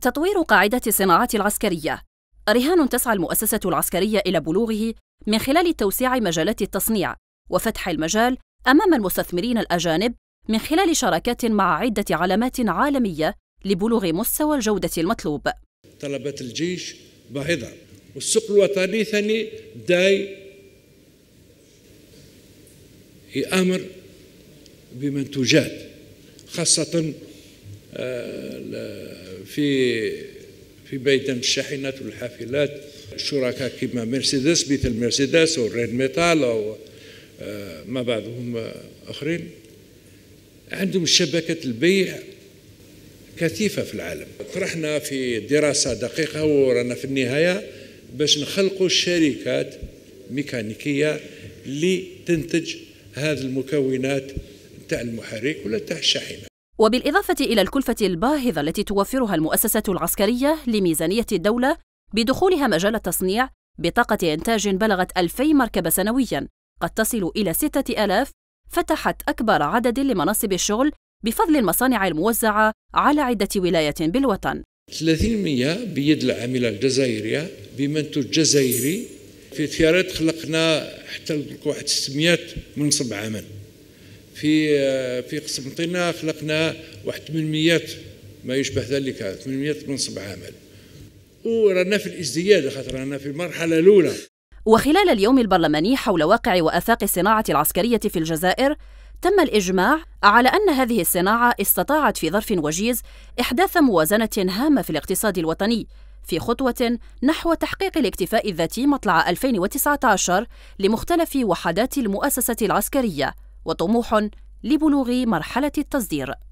تطوير قاعدة الصناعة العسكرية رهان تسعى المؤسسة العسكرية إلى بلوغه من خلال توسيع مجالات التصنيع وفتح المجال أمام المستثمرين الأجانب من خلال شراكات مع عدة علامات عالمية لبلوغ مستوى الجودة المطلوب طلبة الجيش باهظة والسوق الوطني ثاني داي يآمر بمنتوجات خاصة آه، في في ميدان الشاحنات والحافلات شركاء كما مرسيدس مثل مرسيدس أو ريد ميتال أو آه، ما بعضهم آه، آخرين عندهم شبكة البيع كثيفة في العالم طرحنا في دراسة دقيقة ورانا في النهاية باش نخلقوا شركات ميكانيكية لتنتج هذه المكونات تاع المحرك ولا تاع الشاحنه وبالإضافة إلى الكلفة الباهظة التي توفرها المؤسسة العسكرية لميزانية الدولة بدخولها مجال التصنيع بطاقة إنتاج بلغت 2000 مركبة سنوياً قد تصل إلى 6000 فتحت أكبر عدد لمناصب الشغل بفضل المصانع الموزعة على عدة ولايات بالوطن 30% بيد العاملة الجزائرية بمنتوج جزائري في تيارات خلقنا حتى واحد 600 منصب عمل في آه، في قسمطينة خلقنا واحد 800 ما يشبه ذلك 800 منصب عمل ورانا في الازدياد خاطر رانا في المرحله الاولى وخلال اليوم البرلماني حول واقع وآفاق الصناعة العسكرية في الجزائر تم الإجماع على أن هذه الصناعة استطاعت في ظرف وجيز إحداث موازنة هامة في الاقتصاد الوطني في خطوة نحو تحقيق الاكتفاء الذاتي مطلع 2019 لمختلف وحدات المؤسسة العسكرية وطموح لبلوغ مرحلة التصدير